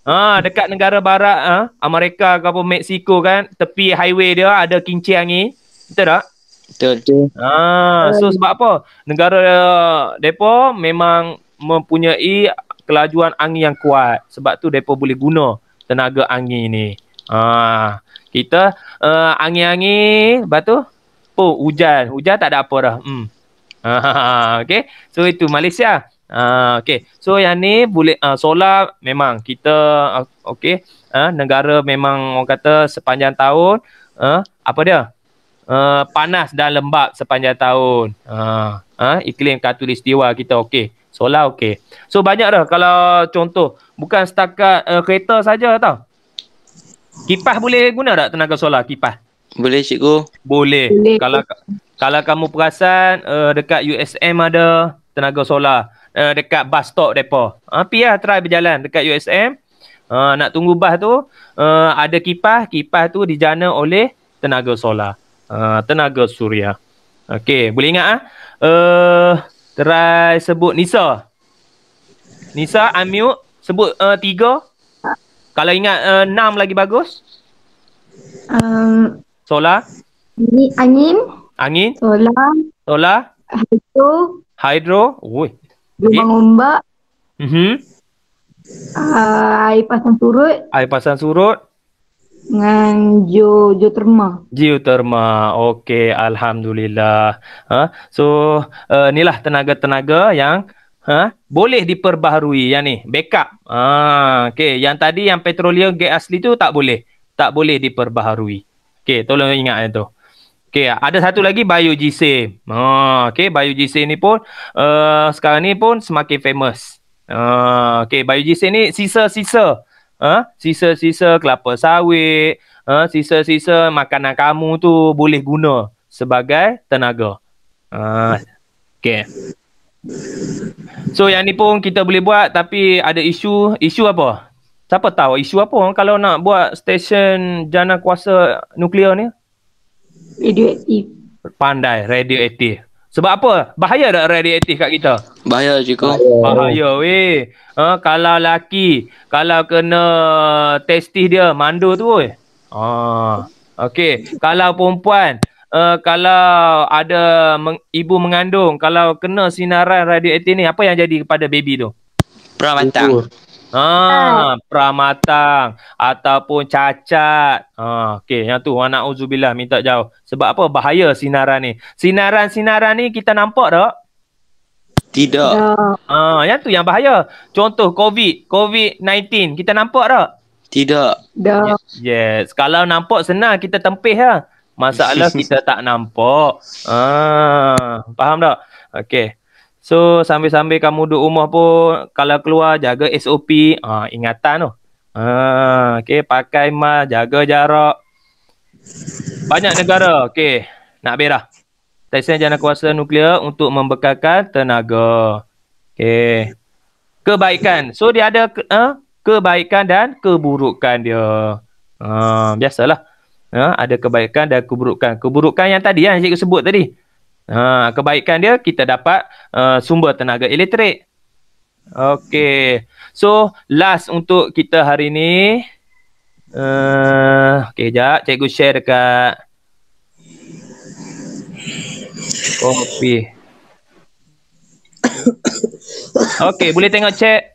[SPEAKER 1] Ha dekat negara barat ah ha? Amerika ke apa Mexico kan tepi highway dia ada kincir angin. Betul tak? Betul. Ha so sebab apa? Negara depa memang mempunyai kelajuan angin yang kuat sebab tu depa boleh guna tenaga angin ni. Ha kita uh, angin-angin lepas tu po oh, hujan, hujan tak ada apa dah. Hmm. Ha, ha, ha, okay. So itu Malaysia. Ha uh, okay. So yang ni boleh uh, solar memang kita uh, okay. Uh, negara memang orang kata sepanjang tahun uh, apa dia? Uh, panas dan lembab sepanjang tahun. Ha, uh, uh, iklim katulistiwa kita okey solar okey. So banyak dah kalau contoh bukan setakat uh, kereta saja tau. Kipas boleh guna tak tenaga solar kipas? Boleh cikgu. Boleh. boleh. Kalau kalau kamu perasan uh, dekat USM ada tenaga solar uh, dekat bus stop depa. Ah pi lah try berjalan dekat USM. Uh, nak tunggu bas tu uh, ada kipas, kipas tu dijana oleh tenaga solar. Uh, tenaga suria. Okey, boleh ingat ah? Uh, Try sebut Nisa. Nisa unmute. Sebut uh, tiga. Kalau ingat uh, enam lagi bagus. Um, Sola. Ini angin. Angin. Sola. Sola. Hydro. Hydro. Ui. Gelombang ombak. Mm -hmm. air pasang surut. Air pasang surut. Dengan Terma. Jo Terma, Okey, alhamdulillah. Ha? So, uh, inilah tenaga-tenaga yang ha? boleh diperbaharui yang ni, backup. Ha, okey, yang tadi yang petroleum gas asli tu tak boleh. Tak boleh diperbaharui. Okey, tolong ingat yang tu. Okey, ada satu lagi bio GC. Ha, okey, bio GC ni pun uh, sekarang ni pun semakin famous. Ha, okey, bio GC ni sisa-sisa. Ha, Ah, ha? sisa-sisa kelapa sawit, ah sisa-sisa makanan kamu tu boleh guna sebagai tenaga. Ah, ha. okey. So yang ni pun kita boleh buat tapi ada isu, isu apa? Siapa tahu isu apa kalau nak buat stesen jana kuasa nuklear ni? Radioaktif. Pandai, radioaktif. Sebab apa? Bahaya tak radioaktif kat kita? Bahaya cikgu. Bahaya weh. Ha, kalau laki, kalau kena testis dia, mandu tu weh. Ha. Okey. Kalau perempuan, uh, kalau ada men- ibu mengandung, kalau kena sinaran radioaktif ni, apa yang jadi kepada baby tu? Perang bantang. Ha, ah, pramatang ataupun cacat. Ha, okey, yang tu anak uzubillah minta jauh. Sebab apa? Bahaya sinaran ni. Sinaran-sinaran ni kita nampak tak? Tidak. Ha, ah, yang tu yang bahaya. Contoh COVID, COVID-19 kita nampak tak? Tidak. Tidak. Yes, kalau nampak senang kita tempih lah. Masalah kita tak nampak. Ha, ah, faham tak? Okey. So sambil-sambil kamu duduk rumah pun kalau keluar jaga SOP, ha, ingatan tu. Ha, okay, pakai mask, jaga jarak. Banyak negara, okay, nak berah. Tesen jana kuasa nuklear untuk membekalkan tenaga. Okay. Kebaikan. So dia ada ke, ha? kebaikan dan keburukan dia. Ha, biasalah. Ha, ada kebaikan dan keburukan. Keburukan yang tadi yang cikgu sebut tadi. Ha, kebaikan dia kita dapat uh, sumber tenaga elektrik. Okey. So last untuk kita hari ni. Uh, okay sekejap. Cikgu share dekat. Kopi. Okey. boleh tengok cek.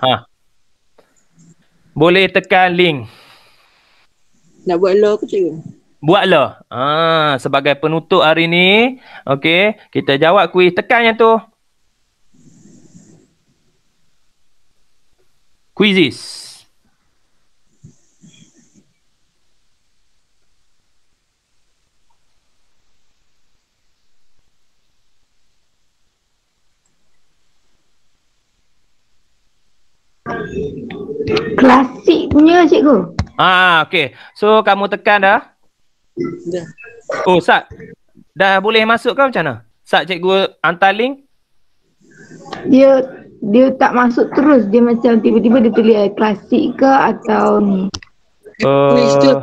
[SPEAKER 1] Ha. Boleh tekan link. Nak buat log ke cikgu? buatlah. Ha, sebagai penutup hari ni, okey, kita jawab kuih tekan yang tu. kuisis, Klasiknya cikgu. Ah, okey. So kamu tekan dah. Oh, Sat. Dah boleh masuk ke macam mana? Sat, cikgu hantar link. Dia dia tak masuk terus. Dia macam tiba-tiba dia tulis uh, klasik ke atau ni. Uh, eh,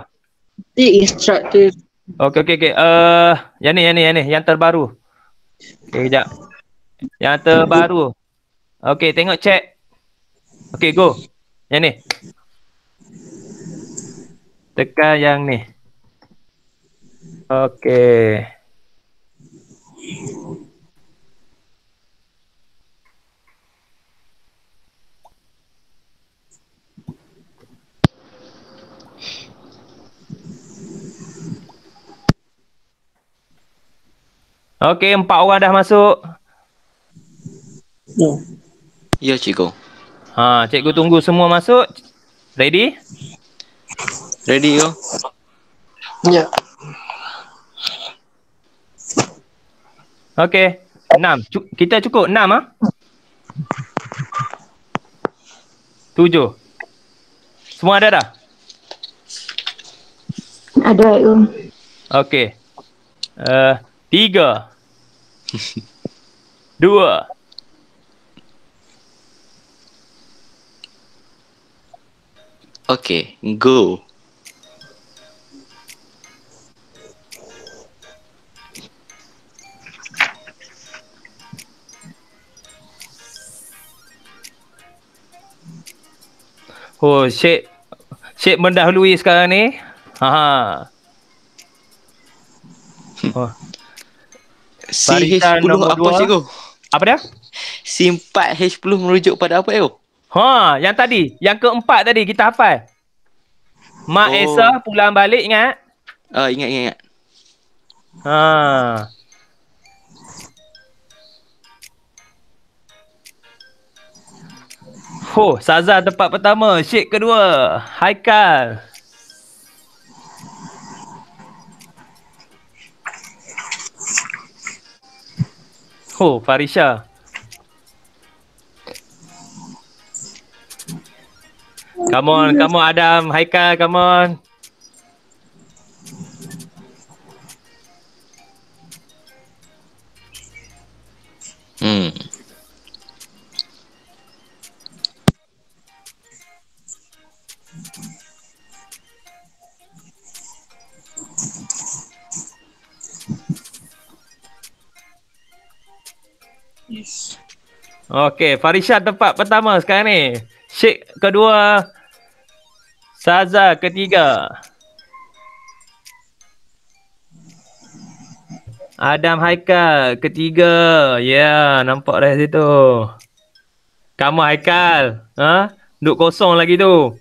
[SPEAKER 1] It's instructor. Okay, okay, okay. Uh, yang ni, yang ni, yang ni. Yang terbaru. Okay, kejap. Yang terbaru. Okay, tengok check. Okay, go. Yang ni. Tekan yang ni. Oke. Oke, empat orang dah masuk. Ya. Ya, cikgu. Ha, cikgu tunggu semua masuk. Ready? Ready, yo. Ya. Yeah. Okey. Enam. C- kita cukup enam ah. Ha? Tujuh. Semua ada dah? Ada. Um. Okey. Uh, tiga. Dua. Okay, go. Oh, Syed. Syed mendahului sekarang ni. Ha. Ha. Oh. CH10 apa cikgu? Apa dia? Sim 4 H10 merujuk pada apa yo? Ha, yang tadi, yang keempat tadi kita hafal. Mak oh. Esa pulang balik ingat? Ah, uh, ingat ingat ingat. Ha. Ho, Saza tempat pertama, Syed kedua. Haikal. Ho, Farisha. Come on, come on Adam, Haikal, come on. Hmm. Yes. Okey, Farishad tempat pertama sekarang ni. Sheikh kedua. Saza ketiga. Adam Haikal ketiga. Ya, yeah, nampak dah situ. Kamu Haikal. Ha? Duduk kosong lagi tu.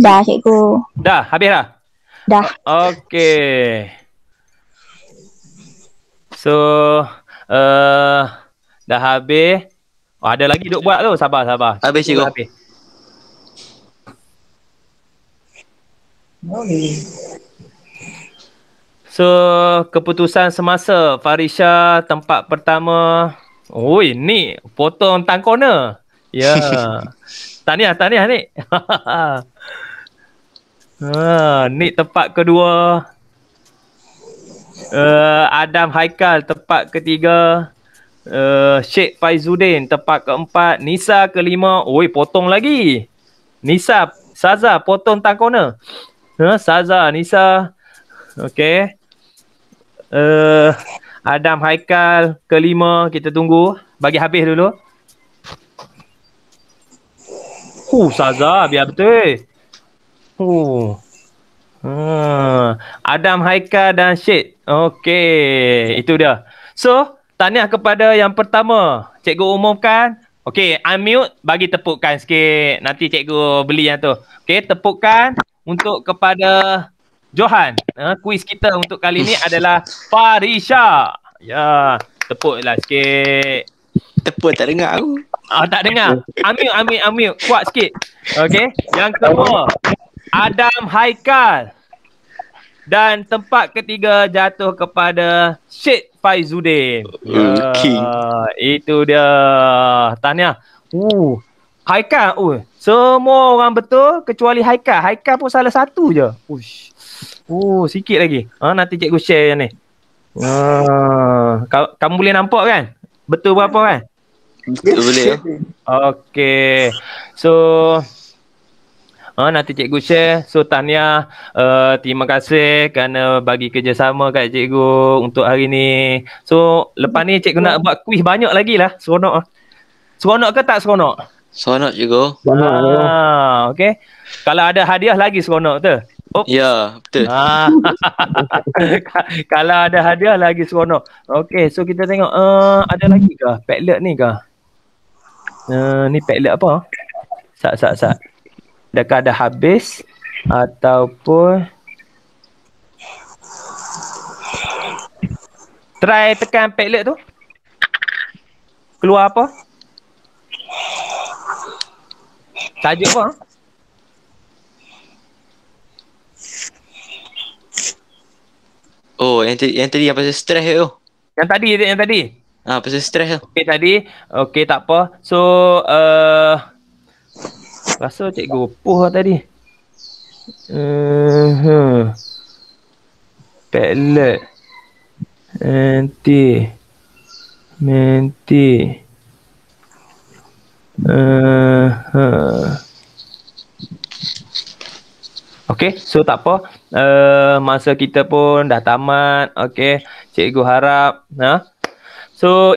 [SPEAKER 1] Dah, cikgu. Dah, habis dah? Dah. Okay. So, uh, dah habis. Oh, ada lagi duk buat tu. Sabar, sabar. Habis, cikgu. Habis. So, keputusan semasa Farisha tempat pertama. oh ini potong tang corner. Ya. Yeah. tahniah tahniah ni. ha, ni tempat kedua. Uh, Adam Haikal tempat ketiga. Uh, Sheikh Faizuddin tempat keempat. Nisa kelima. Oi, potong lagi. Nisa, Saza potong tang corner. Ha, huh, Saza, Nisa. Okay. Uh, Adam Haikal kelima. Kita tunggu. Bagi habis dulu. Hu Saza biar betul. Hu. Hmm. Adam Haika dan Syed. Okey, itu dia. So, tanya kepada yang pertama. Cikgu umumkan. Okey, unmute bagi tepukan sikit. Nanti cikgu beli yang tu. Okey, tepukan untuk kepada Johan. Uh, ha, kuis kita untuk kali ni adalah Farisha. Ya, yeah. tepuklah sikit. Tepuk tak dengar aku. Ah tak dengar. Amiu amiu amiu kuat sikit. Okey. Yang kedua Adam Haikal dan tempat ketiga jatuh kepada Syed Faizuddin. Ah, king. Uh, itu dia. Tahniah. Uh. Haikal. Uh. Semua orang betul kecuali Haikal. Haikal pun salah satu je. Ush. Uh, sikit lagi. Ah uh, nanti cikgu share yang ni. Uh, kamu boleh nampak kan? Betul berapa kan? boleh. Ya? Okay. So Ha, nanti cikgu share. So tanya, uh, eh, terima kasih kerana bagi kerjasama kat cikgu untuk hari ni. So lepas ni cikgu nak buat kuih banyak lagi lah. Seronok lah. Seronok ke tak seronok? Seronok cikgu. Seronok. Ya. Ha, ah, okay. Kalau ada hadiah lagi seronok tu. Oops. Ya, betul. Ha. Kalau ada hadiah lagi seronok. Okay, so kita tengok uh, ada lagi ke? Padlet ni kah? uh, ni padlet apa? Sat sat sat. Dekat dah habis ataupun try tekan padlet tu. Keluar apa? Tajuk apa? Oh, yang tadi yang tadi apa stress tu? Yang tadi yang tadi. Ah ha, pasal stres tu. Okey tadi, okey tak apa. So uh, rasa cikgu puh lah tadi. Uh, eh, hmm. Padlet. Nanti. Nanti. Uh, huh. Eh, okay, so tak apa. Uh, masa kita pun dah tamat. Okay, cikgu harap. Huh? So